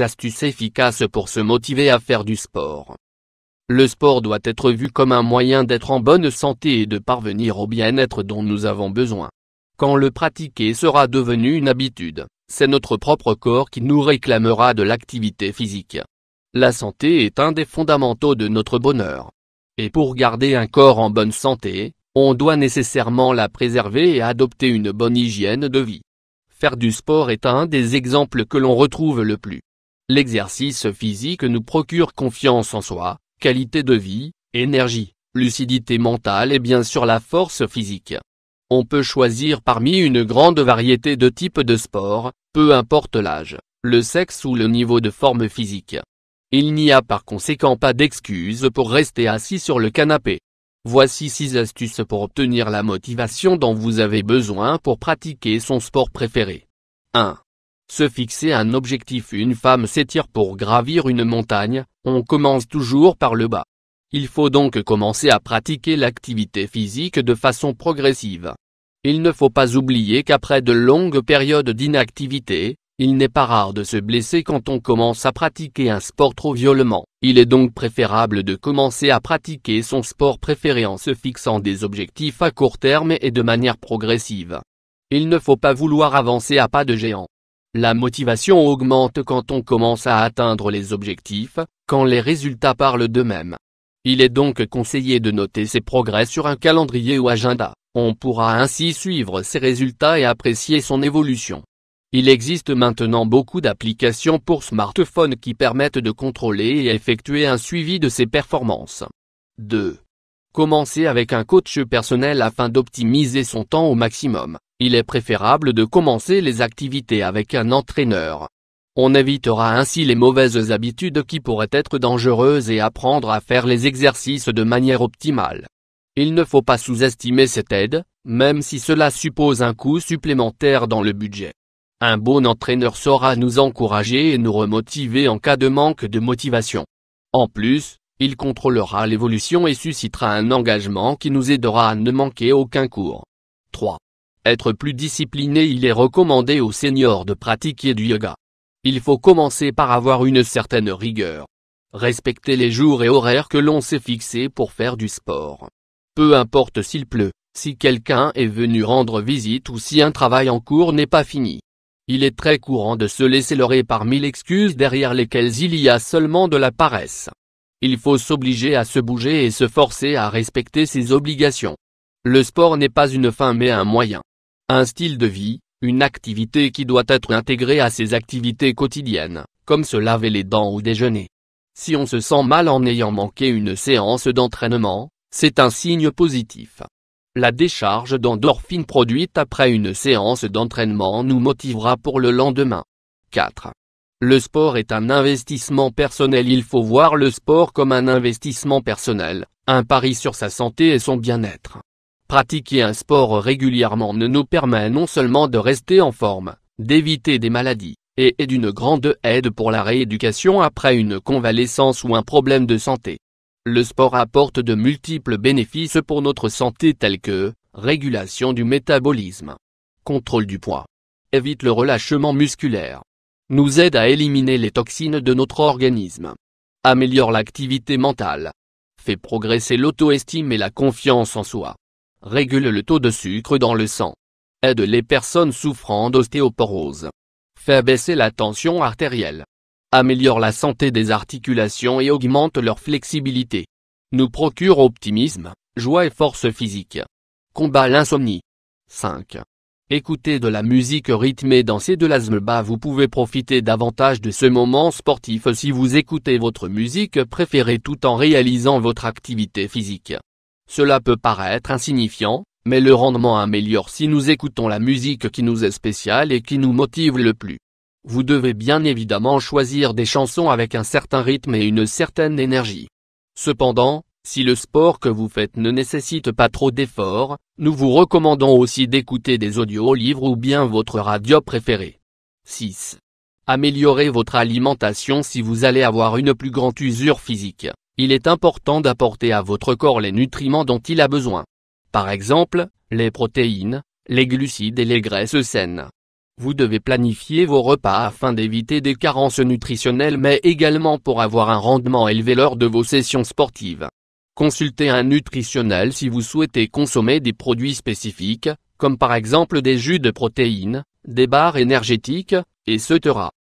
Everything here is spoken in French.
astuces efficaces pour se motiver à faire du sport. Le sport doit être vu comme un moyen d'être en bonne santé et de parvenir au bien-être dont nous avons besoin. Quand le pratiquer sera devenu une habitude, c'est notre propre corps qui nous réclamera de l'activité physique. La santé est un des fondamentaux de notre bonheur. Et pour garder un corps en bonne santé, on doit nécessairement la préserver et adopter une bonne hygiène de vie. Faire du sport est un des exemples que l'on retrouve le plus. L'exercice physique nous procure confiance en soi, qualité de vie, énergie, lucidité mentale et bien sûr la force physique. On peut choisir parmi une grande variété de types de sports, peu importe l'âge, le sexe ou le niveau de forme physique. Il n'y a par conséquent pas d'excuse pour rester assis sur le canapé. Voici 6 astuces pour obtenir la motivation dont vous avez besoin pour pratiquer son sport préféré. 1. Se fixer un objectif Une femme s'étire pour gravir une montagne, on commence toujours par le bas. Il faut donc commencer à pratiquer l'activité physique de façon progressive. Il ne faut pas oublier qu'après de longues périodes d'inactivité, il n'est pas rare de se blesser quand on commence à pratiquer un sport trop violemment. Il est donc préférable de commencer à pratiquer son sport préféré en se fixant des objectifs à court terme et de manière progressive. Il ne faut pas vouloir avancer à pas de géant. La motivation augmente quand on commence à atteindre les objectifs, quand les résultats parlent d'eux-mêmes. Il est donc conseillé de noter ses progrès sur un calendrier ou agenda, on pourra ainsi suivre ses résultats et apprécier son évolution. Il existe maintenant beaucoup d'applications pour smartphones qui permettent de contrôler et effectuer un suivi de ses performances. 2. Commencer avec un coach personnel afin d'optimiser son temps au maximum. Il est préférable de commencer les activités avec un entraîneur. On évitera ainsi les mauvaises habitudes qui pourraient être dangereuses et apprendre à faire les exercices de manière optimale. Il ne faut pas sous-estimer cette aide, même si cela suppose un coût supplémentaire dans le budget. Un bon entraîneur saura nous encourager et nous remotiver en cas de manque de motivation. En plus, il contrôlera l'évolution et suscitera un engagement qui nous aidera à ne manquer aucun cours. 3 être plus discipliné il est recommandé aux seniors de pratiquer du yoga. Il faut commencer par avoir une certaine rigueur. Respecter les jours et horaires que l'on s'est fixés pour faire du sport. Peu importe s'il pleut, si quelqu'un est venu rendre visite ou si un travail en cours n'est pas fini. Il est très courant de se laisser leurrer par mille excuses derrière lesquelles il y a seulement de la paresse. Il faut s'obliger à se bouger et se forcer à respecter ses obligations. Le sport n'est pas une fin mais un moyen. Un style de vie, une activité qui doit être intégrée à ses activités quotidiennes, comme se laver les dents ou déjeuner. Si on se sent mal en ayant manqué une séance d'entraînement, c'est un signe positif. La décharge d'endorphines produite après une séance d'entraînement nous motivera pour le lendemain. 4. Le sport est un investissement personnel. Il faut voir le sport comme un investissement personnel, un pari sur sa santé et son bien-être. Pratiquer un sport régulièrement ne nous permet non seulement de rester en forme, d'éviter des maladies, et est d'une grande aide pour la rééducation après une convalescence ou un problème de santé. Le sport apporte de multiples bénéfices pour notre santé tels que, régulation du métabolisme, contrôle du poids, évite le relâchement musculaire, nous aide à éliminer les toxines de notre organisme, améliore l'activité mentale, fait progresser l'auto-estime et la confiance en soi, régule le taux de sucre dans le sang, aide les personnes souffrant d'ostéoporose, fait baisser la tension artérielle, améliore la santé des articulations et augmente leur flexibilité, nous procure optimisme, joie et force physique, combat l'insomnie. 5. Écoutez de la musique rythmée danser de la bas Vous pouvez profiter davantage de ce moment sportif si vous écoutez votre musique préférée tout en réalisant votre activité physique. Cela peut paraître insignifiant, mais le rendement améliore si nous écoutons la musique qui nous est spéciale et qui nous motive le plus. Vous devez bien évidemment choisir des chansons avec un certain rythme et une certaine énergie. Cependant, si le sport que vous faites ne nécessite pas trop d'efforts, nous vous recommandons aussi d'écouter des audio-livres ou bien votre radio préférée. 6. Améliorez votre alimentation si vous allez avoir une plus grande usure physique il est important d'apporter à votre corps les nutriments dont il a besoin. Par exemple, les protéines, les glucides et les graisses saines. Vous devez planifier vos repas afin d'éviter des carences nutritionnelles mais également pour avoir un rendement élevé lors de vos sessions sportives. Consultez un nutritionnel si vous souhaitez consommer des produits spécifiques, comme par exemple des jus de protéines, des barres énergétiques, etc.